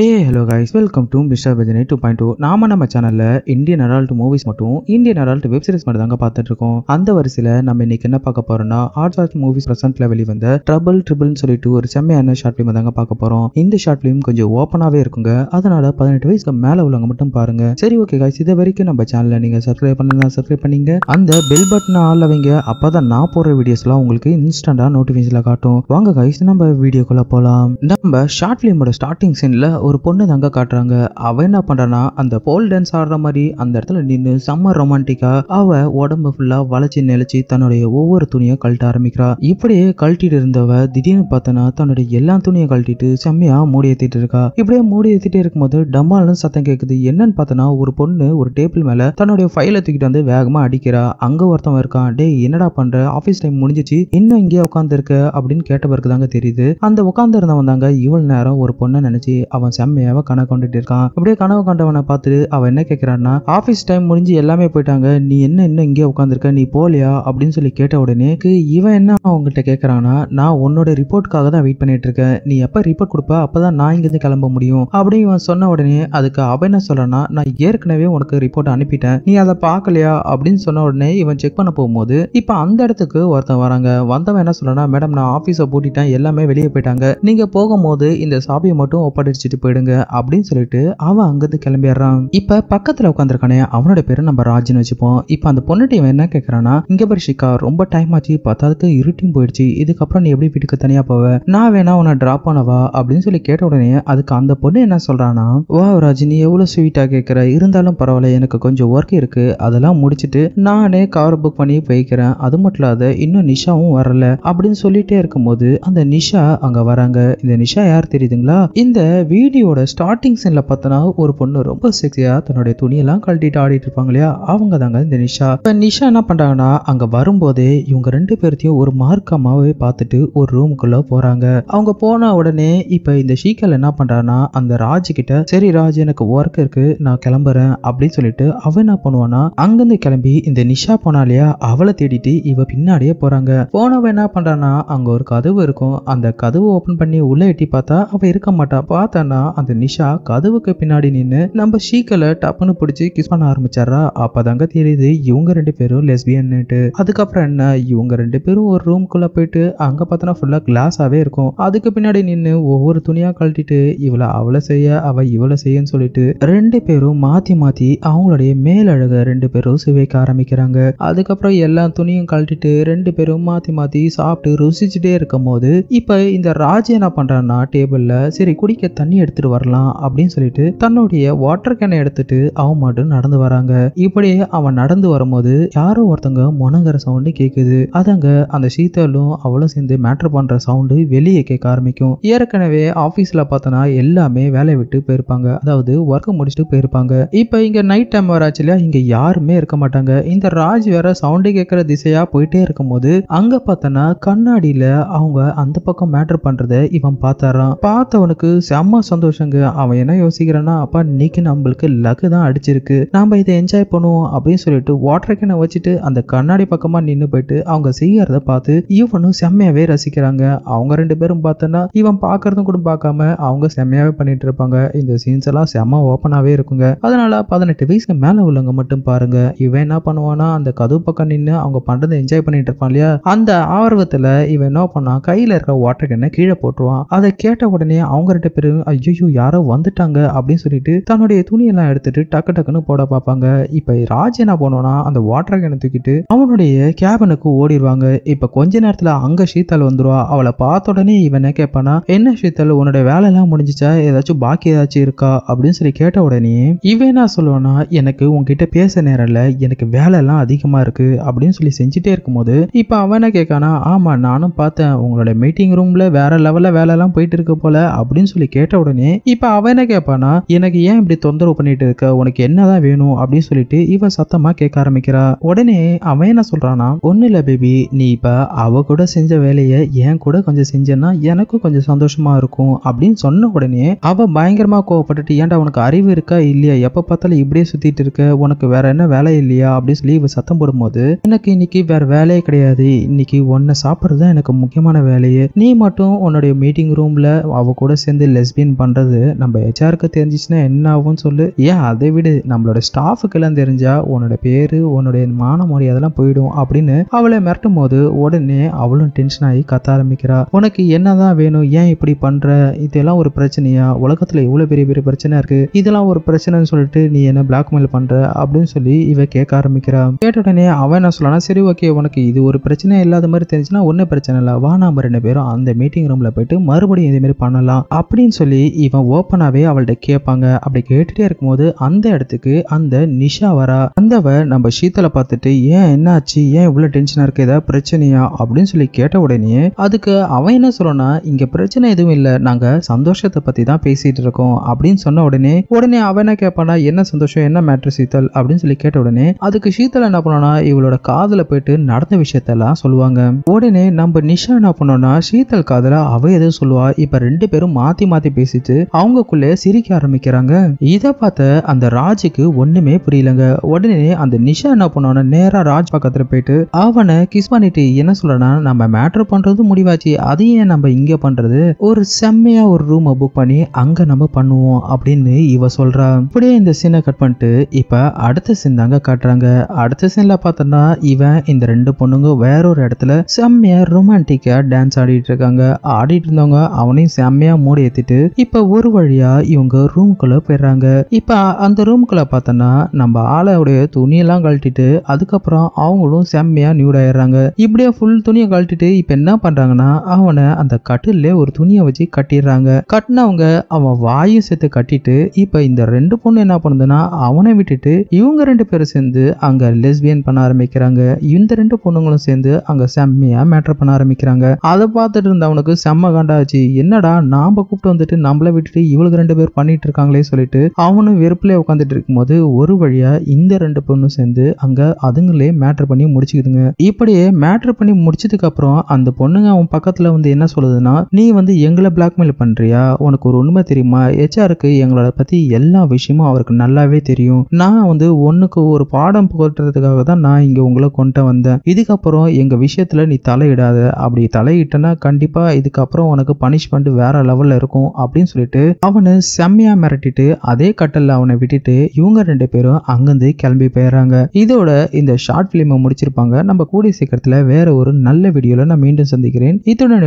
A hello guys welcome to mister பஜனை two point two நாம நம்ம சேனல்ல இந்தியன் அடால்ட் மூவிஸ் மட்டும் இந்தியன் அடால்ட் வெப் சீரிஸ் மட்டும் தாங்க பார்த்துட்டு இருக்கோம் அந்த வரிசையில் நம்ம இன்னைக்கு என்ன பார்க்க போறோம்னா ஹார்ட் ஆர்ட் மூவிஸ் பிரசன்ட்ல வெளிவந்த ட்ரபிள் ட்ரிபிள்னு சொல்லிட்டு ஒரு செம்மையான ஷார்ட் ஃபிலிம் தாங்க பார்க்க போறோம் இந்த ஷார்ட் ஃபிலிம் கொஞ்சம் ஓப்பனாவே இருக்குங்க அதனால பதினெட்டு வயசுக்கு மேல உள்ளவங்க மட்டும் பாருங்க சரி ஓகே கைஸ் இது வரைக்கும் நம்ம சேனல்ல நீங்க சப்ஸ்கிரைப் பண்ணலாம் சப்ஸ்கிரைப் பண்ணீங்க அந்த பெல் பட்டன் ஆள் அவங்க அப்பதான் நான் போற வீடியோஸ்லாம் உங்களுக்கு இன்ஸ்டண்டா நோட்டிபிகேஷன்ல காட்டும் வாங்க கைஸ் நம்ம வீடியோக்குள்ள போலாம் நம்ம ஷார்ட் ஃபிலிமோட ஸ்டார்டிங் சீன்ல ஒரு பொண்ணு தங்க காட்டுறாங்க அவ என்ன பண்ணுறான்னா அந்த போல் டான்ஸ் ஆடுற மாதிரி அந்த இடத்துல நின்று செம்ம ரொமான்டிக்காக அவள் உடம்பு ஃபுல்லாக வளைச்சி நெளிச்சு தன்னுடைய ஒவ்வொரு துணியை கழட்ட ஆரம்பிக்கிறா இப்படியே கழட்டிட்டு இருந்தவ திடீர்னு பார்த்தனா தன்னுடைய எல்லா துணியை கழட்டிட்டு செம்மையா மூடி ஏத்திட்டு இருக்கா இப்படியே மூடி ஏத்திட்டே இருக்கும்போது டம்மாலும் சத்தம் கேட்குது என்னன்னு பார்த்தனா ஒரு பொண்ணு ஒரு டேபிள் மேல தன்னுடைய ஃபைலை தூக்கிட்டு வந்து வேகமா அடிக்கிறா அங்க ஒருத்தவன் இருக்கான் டே என்னடா பண்ற ஆஃபீஸ் டைம் முடிஞ்சிச்சு இன்னும் இங்கேயே உட்காந்துருக்க அப்படின்னு கேட்ட தாங்க தெரியுது அந்த உட்காந்து இருந்தவன் தாங்க இவ்வளவு நேரம் ஒரு பொண்ணை நினைச்சு அவ அவன் செம்மையாவ கனவு கொண்டுட்டு இருக்கான் அப்படியே கனவு கண்டவனை பார்த்துட்டு அவன் என்ன கேட்கிறான்னா ஆஃபீஸ் டைம் முடிஞ்சு எல்லாமே போயிட்டாங்க நீ என்ன இன்னும் இங்கே உட்காந்துருக்க நீ போலியா அப்படின்னு சொல்லி கேட்ட உடனே இவன் என்ன அவங்ககிட்ட கேட்கறான்னா நான் உன்னோட ரிப்போர்ட்காக தான் வெயிட் பண்ணிட்டு இருக்கேன் நீ எப்போ ரிப்போர்ட் கொடுப்ப அப்பதான் நான் இங்கிருந்து கிளம்ப முடியும் அப்படின்னு இவன் சொன்ன உடனே அதுக்கு அவன் என்ன சொல்றான்னா நான் ஏற்கனவே உனக்கு ரிப்போர்ட் அனுப்பிட்டேன் நீ அதை பார்க்கலையா அப்படின்னு சொன்ன உடனே இவன் செக் பண்ண போகும்போது இப்போ அந்த இடத்துக்கு ஒருத்தன் வராங்க வந்தவன் என்ன சொல்றான்னா மேடம் நான் ஆஃபீஸை பூட்டிட்டேன் எல்லாமே வெளியே போயிட்டாங்க நீங்க போகும்போது இந்த சாபியை மட்டும் ஒப்படைச்சு முடிச்சுட்டு போயிடுங்க அப்படின்னு சொல்லிட்டு அவன் அங்கிருந்து கிளம்பிடுறான் இப்ப பக்கத்துல உட்காந்துருக்கானே அவனோட பேரை நம்ம ராஜன் வச்சுப்போம் இப்ப அந்த பொண்ணுட்டு இவன் என்ன கேட்கறான்னா இங்க ஷிகா ரொம்ப டைம் ஆச்சு பத்தாவதுக்கு இருட்டியும் போயிடுச்சு இதுக்கப்புறம் நீ எப்படி வீட்டுக்கு தனியா போவ நான் வேணா உன்னை டிராப் பண்ணவா அப்படின்னு சொல்லி கேட்ட உடனே அதுக்கு அந்த பொண்ணு என்ன சொல்றானா வா ராஜ் நீ எவ்வளவு ஸ்வீட்டா கேக்குற இருந்தாலும் பரவாயில்ல எனக்கு கொஞ்சம் ஒர்க் இருக்கு அதெல்லாம் முடிச்சிட்டு நானே கார் புக் பண்ணி போய்க்கிறேன் அது மட்டும் இல்லாத இன்னும் நிஷாவும் வரல அப்படின்னு சொல்லிட்டே இருக்கும்போது அந்த நிஷா அங்க வராங்க இந்த நிஷா யார் தெரியுதுங்களா இந்த வீடியோட ஸ்டார்டிங் சென்ல பார்த்தோன்னா ஒரு பொண்ணு ரொம்ப செக்ஸியா தன்னுடைய துணியெல்லாம் கழட்டிட்டு ஆடிட்டு இருப்பாங்க இல்லையா அவங்க தாங்க இந்த நிஷா இப்போ நிஷா என்ன பண்ணுறாங்கன்னா அங்கே வரும்போதே இவங்க ரெண்டு பேர்த்தையும் ஒரு மார்க்கமாகவே பார்த்துட்டு ஒரு ரூமுக்குள்ளே போகிறாங்க அவங்க போன உடனே இப்போ இந்த ஷீக்கல் என்ன பண்ணுறான்னா அந்த ராஜ் கிட்ட சரி ராஜ் எனக்கு ஒர்க் இருக்கு நான் கிளம்புறேன் அப்படின்னு சொல்லிட்டு அவன் என்ன பண்ணுவான்னா அங்கேருந்து கிளம்பி இந்த நிஷா போனாலையா அவளை தேடிட்டு இவ பின்னாடியே போகிறாங்க போனவன் என்ன பண்ணுறான்னா அங்கே ஒரு கதவு இருக்கும் அந்த கதவு ஓப்பன் பண்ணி உள்ளே எட்டி பார்த்தா அவள் இருக்க மாட்டா பார்த்தா பார்த்தான்னா அந்த நிஷா கதவுக்கு பின்னாடி நின்று நம்ம ஷீக்கலை டப்புன்னு பிடிச்சி கிஸ் பண்ண ஆரம்பிச்சாரா அப்பதாங்க தெரியுது இவங்க ரெண்டு பேரும் லெஸ்பியன்னுட்டு அதுக்கப்புறம் என்ன இவங்க ரெண்டு பேரும் ஒரு ரூம்குள்ள போயிட்டு அங்க பார்த்தனா ஃபுல்லா கிளாஸாவே இருக்கும் அதுக்கு பின்னாடி நின்று ஒவ்வொரு துணியா கழட்டிட்டு இவளை அவளை செய்ய அவ இவளை செய்யன்னு சொல்லிட்டு ரெண்டு பேரும் மாத்தி மாத்தி அவங்களுடைய மேலழக ரெண்டு பேரும் சிவைக்க ஆரம்பிக்கிறாங்க அதுக்கப்புறம் எல்லா துணியும் கழட்டிட்டு ரெண்டு பேரும் மாத்தி மாத்தி சாப்பிட்டு ருசிச்சுட்டே இருக்கும் போது இப்ப இந்த ராஜ் என்ன பண்றான்னா டேபிள்ல சரி குடிக்க தண்ணி தண்ணி எடுத்துட்டு வரலாம் அப்படின்னு சொல்லிட்டு தன்னுடைய வாட்டர் கேனை எடுத்துட்டு அவன் மட்டும் நடந்து வராங்க இப்படியே அவன் நடந்து வரும்போது யாரோ ஒருத்தங்க முனங்குற சவுண்டு கேக்குது அதங்க அந்த சீத்தாலும் அவளும் சேர்ந்து மேட்டர் பண்ற சவுண்டு வெளியே கேட்க ஆரம்பிக்கும் ஏற்கனவே ஆபீஸ்ல பார்த்தனா எல்லாமே வேலையை விட்டு போயிருப்பாங்க அதாவது ஒர்க் முடிச்சுட்டு போயிருப்பாங்க இப்ப இங்க நைட் டைம் வராச்சு இல்லையா இங்க யாருமே இருக்க மாட்டாங்க இந்த ராஜ் வேற சவுண்டு கேட்கிற திசையா போயிட்டே இருக்கும்போது அங்க பார்த்தனா கண்ணாடியில அவங்க அந்த பக்கம் மேட்டர் பண்றத இவன் பார்த்தாராம் பார்த்தவனுக்கு செம்ம சந்தோஷங்க அவன் என்ன யோசிக்கிறான்னா அப்பா இன்னைக்கு நம்மளுக்கு லக்கு தான் அடிச்சிருக்கு நாம இதை என்ஜாய் பண்ணுவோம் அப்படின்னு சொல்லிட்டு வாட்டர் கேனை வச்சுட்டு அந்த கண்ணாடி பக்கமா நின்று போயிட்டு அவங்க செய்யறத பார்த்து இவனும் செம்மையாவே ரசிக்கிறாங்க அவங்க ரெண்டு பேரும் பார்த்தோன்னா இவன் பாக்குறதும் கூட பார்க்காம அவங்க செம்மையாவே பண்ணிட்டு இருப்பாங்க இந்த சீன்ஸ் எல்லாம் செம்ம ஓப்பனாவே இருக்குங்க அதனால பதினெட்டு வயசுக்கு மேல உள்ளவங்க மட்டும் பாருங்க இவன் என்ன பண்ணுவானா அந்த கதவு பக்கம் நின்று அவங்க பண்றதை என்ஜாய் பண்ணிட்டு இருப்பான் இல்லையா அந்த ஆர்வத்துல இவன் என்ன பண்ணான் கையில இருக்கிற வாட்டர் கேனை கீழே போட்டுருவான் அதை கேட்ட உடனே அவங்க ரெண்டு பேரும் ஐயோ யாரோ வந்துட்டாங்க அப்படின்னு சொல்லிட்டு தன்னுடைய துணியெல்லாம் எடுத்துட்டு டக்கு டக்குன்னு போட பார்ப்பாங்க இப்போ ராஜ் என்ன போனோம்னா அந்த வாட்டர் கேனை தூக்கிட்டு அவனுடைய கேபனுக்கு ஓடிடுவாங்க இப்போ கொஞ்ச நேரத்தில் அங்கே சீத்தல் வந்துருவா அவளை பார்த்த உடனே இவன் கேட்பானா என்ன சீத்தல் உன்னோட வேலை எல்லாம் முடிஞ்சிச்சா ஏதாச்சும் பாக்கி ஏதாச்சும் இருக்கா அப்படின்னு சொல்லி கேட்ட உடனே இவன் என்ன எனக்கு உங்ககிட்ட பேச நேரம் இல்லை எனக்கு வேலைலாம் அதிகமாக இருக்கு அப்படின்னு சொல்லி செஞ்சுட்டே இருக்கும்போது இப்போ அவனை கேட்கானா ஆமா நானும் பார்த்தேன் உங்களோட மீட்டிங் ரூமில் வேற லெவலில் வேலைலாம் போயிட்டு இருக்க போல அப்படின்னு சொல்லி கேட்ட உடனே இப்போ அவ என்ன கேட்பானா எனக்கு ஏன் இப்படி தொந்தரவு பண்ணிட்டு இருக்க உனக்கு என்னதான் வேணும் அப்படின்னு சொல்லிட்டு இவ சத்தமா கேட்க ஆரம்பிக்கிறா உடனே அவன் என்ன சொல்றானா ஒண்ணு இல்ல பேபி நீ இப்ப அவ கூட செஞ்ச வேலையை ஏன் கூட கொஞ்சம் செஞ்சேன்னா எனக்கும் கொஞ்சம் சந்தோஷமா இருக்கும் அப்படின்னு சொன்ன உடனே அவ பயங்கரமா கோவப்பட்டுட்டு ஏன்டா உனக்கு அறிவு இருக்கா இல்லையா எப்ப பார்த்தாலும் இப்படியே சுத்திட்டு இருக்க உனக்கு வேற என்ன வேலை இல்லையா அப்படின்னு சொல்லி இவ சத்தம் போடும்போது எனக்கு இன்னைக்கு வேற வேலையே கிடையாது இன்னைக்கு ஒன்ன சாப்பிட்றது தான் எனக்கு முக்கியமான வேலையே நீ மட்டும் உன்னுடைய மீட்டிங் ரூம்ல அவ கூட சேர்ந்து லெஸ்பின் மெயின்டைன் பண்ணுறது நம்ம ஹெச்ஆருக்கு தெரிஞ்சிச்சுன்னா என்ன ஆகும்னு சொல்லு ஏன் அதை விடு நம்மளோட ஸ்டாஃபுக்கெல்லாம் தெரிஞ்சால் தெரிஞ்சா உன்னோட பேர் உன்னுடைய மான அதெல்லாம் போயிடும் அப்படின்னு அவளை மிரட்டும் போது உடனே அவளும் டென்ஷன் ஆகி கத்த ஆரம்பிக்கிறா உனக்கு என்னதான் வேணும் ஏன் இப்படி பண்ற இதெல்லாம் ஒரு பிரச்சனையா உலகத்துல இவ்வளவு பெரிய பெரிய பிரச்சனை இருக்கு இதெல்லாம் ஒரு பிரச்சனைன்னு சொல்லிட்டு நீ என்ன பிளாக்மெயில் பண்ற அப்படின்னு சொல்லி இவ கேட்க ஆரம்பிக்கிறா கேட்ட உடனே அவன் என்ன சொல்லலாம் சரி ஓகே உனக்கு இது ஒரு பிரச்சனை இல்லாத மாதிரி தெரிஞ்சுன்னா ஒன்னும் பிரச்சனை இல்லை வா நாம ரெண்டு பேரும் அந்த மீட்டிங் ரூம்ல போயிட்டு மறுபடியும் இதே மாதிரி பண்ணலாம் அப்படின்னு சொல்லி சொல்லி இவன் ஓப்பனாவே அவள்கிட்ட கேட்பாங்க அப்படி இருக்கும் இருக்கும்போது அந்த இடத்துக்கு அந்த நிஷா வரா அந்தவ நம்ம சீத்தலை பார்த்துட்டு ஏன் என்ன ஆச்சு ஏன் இவ்வளவு டென்ஷனா இருக்கு ஏதாவது பிரச்சனையா அப்படின்னு சொல்லி கேட்ட உடனே அதுக்கு அவன் என்ன சொல்லனா இங்க பிரச்சனை எதுவும் இல்ல நாங்க சந்தோஷத்தை பத்தி தான் பேசிட்டு இருக்கோம் அப்படின்னு சொன்ன உடனே உடனே அவன் என்ன கேட்பானா என்ன சந்தோஷம் என்ன மேட்ரு சீத்தல் அப்படின்னு சொல்லி கேட்ட உடனே அதுக்கு சீத்தல் என்ன பண்ணோம்னா இவளோட காதல போயிட்டு நடந்த விஷயத்தெல்லாம் சொல்லுவாங்க உடனே நம்ம நிஷா என்ன பண்ணோம்னா சீத்தல் காதல அவ எதுவும் சொல்லுவா இப்ப ரெண்டு பேரும் மாத்தி மாத்தி பேசிட்டு அவங்கக்குள்ள சிரிக்க ஆரம்பிக்கிறாங்க இதை பார்த்த அந்த ராஜுக்கு ஒண்ணுமே புரியலங்க உடனே அந்த நிஷா என்ன பண்ணுவான நேரா ராஜ் பக்கத்துல போயிட்டு அவனை கிஸ் பண்ணிட்டு என்ன சொல்றனா நம்ம மேட்ரு பண்றது முடிவாச்சு அது ஏன் நம்ம இங்க பண்றது ஒரு செம்மையா ஒரு ரூம் புக் பண்ணி அங்க நம்ம பண்ணுவோம் அப்படின்னு இவ சொல்றா அப்படியே இந்த சீனை கட் பண்ணிட்டு இப்ப அடுத்த சீன் தாங்க காட்டுறாங்க அடுத்த சீன்ல பார்த்தோம்னா இவன் இந்த ரெண்டு பொண்ணுங்க வேற ஒரு இடத்துல செம்மையா ரொமான்டிக்கா டான்ஸ் ஆடிட்டு இருக்காங்க ஆடிட்டு இருந்தவங்க அவனையும் செம்மையா மூடி ஏத்திட்டு இப்ப ஒரு வழியா இவங்க ரூம்குள்ள போயிடுறாங்க இப்ப அந்த ரூம்குள்ள பார்த்தோன்னா நம்ம ஆளோடைய துணியெல்லாம் கழட்டிட்டு அதுக்கப்புறம் அவங்களும் செம்மையா நியூட் ஆயிடுறாங்க இப்படியே ஃபுல் துணியை கழட்டிட்டு இப்ப என்ன பண்றாங்கன்னா அவனை அந்த கட்டில ஒரு துணியை வச்சு கட்டிடுறாங்க கட்டினவங்க அவன் வாயும் சேர்த்து கட்டிட்டு இப்ப இந்த ரெண்டு பொண்ணு என்ன பண்ணுதுன்னா அவனை விட்டுட்டு இவங்க ரெண்டு பேரும் சேர்ந்து அங்க லெஸ்பியன் பண்ண ஆரம்பிக்கிறாங்க இந்த ரெண்டு பொண்ணுங்களும் சேர்ந்து அங்க செம்மையா மேட்ரு பண்ண ஆரம்பிக்கிறாங்க அதை பார்த்துட்டு இருந்தவனுக்கு செம்ம காண்டாச்சு என்னடா நாம கூப்பிட்டு வந்துட்டு நம்மளை விட்டுட்டு இவளுக்கு ரெண்டு பேர் பண்ணிட்டு இருக்காங்களே சொல்லிட்டு அவனும் வெறுப்புல உட்காந்துட்டு இருக்கும்போது ஒரு வழியா இந்த ரெண்டு பொண்ணும் சேர்ந்து அங்க அதுங்களே மேட்ரு பண்ணி முடிச்சுக்குதுங்க இப்படியே மேட்ரு பண்ணி முடிச்சதுக்கு அப்புறம் அந்த பொண்ணுங்க அவன் பக்கத்துல வந்து என்ன சொல்லுதுன்னா நீ வந்து எங்களை பிளாக்மெயில் பண்றியா உனக்கு ஒரு உண்மை தெரியுமா ஹெச்ஆருக்கு எங்களோட பத்தி எல்லா விஷயமும் அவருக்கு நல்லாவே தெரியும் நான் வந்து ஒண்ணுக்கு ஒரு பாடம் புகட்டுறதுக்காக தான் நான் இங்க உங்களை கொண்டு வந்தேன் இதுக்கப்புறம் எங்க விஷயத்துல நீ தலையிடாத அப்படி தலையிட்டனா கண்டிப்பா இதுக்கப்புறம் உனக்கு பனிஷ்மெண்ட் வேற லெவல்ல இருக்கும் அப்படின்னு சொல்லிட்டு அவனை செம்மையா மிரட்டிட்டு அதே கட்டல்ல அவனை விட்டுட்டு இவங்க ரெண்டு பேரும் அங்கிருந்து கிளம்பி போயிடுறாங்க இதோட இந்த ஷார்ட் பிலிமை முடிச்சிருப்பாங்க நம்ம கூடிய சீக்கிரத்துல வேற ஒரு நல்ல வீடியோல நான் மீண்டும் சந்திக்கிறேன் இத்துடன்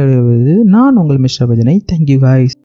நான் உங்கள் மிஸ்டர் பஜனை தேங்க்யூ காய்ஸ்